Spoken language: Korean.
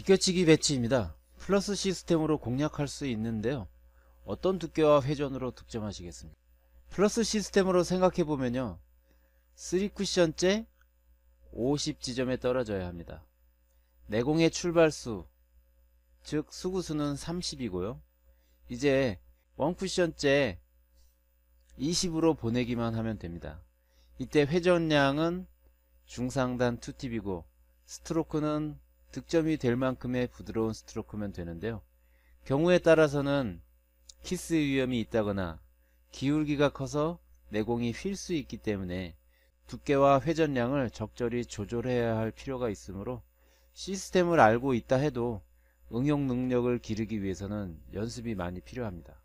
비껴치기 배치입니다. 플러스 시스템으로 공략할 수 있는데요. 어떤 두께와 회전으로 득점하시겠습니까? 플러스 시스템으로 생각해보면요. 3쿠션째 50지점에 떨어져야 합니다. 내공의 출발수, 즉 수구수는 30이고요. 이제 1쿠션째 20으로 보내기만 하면 됩니다. 이때 회전량은 중상단 2팁이고 스트로크는 득점이 될 만큼의 부드러운 스트로크면 되는데요. 경우에 따라서는 키스 위험이 있다거나 기울기가 커서 내공이 휠 수 있기 때문에 두께와 회전량을 적절히 조절해야 할 필요가 있으므로 시스템을 알고 있다 해도 응용 능력을 기르기 위해서는 연습이 많이 필요합니다.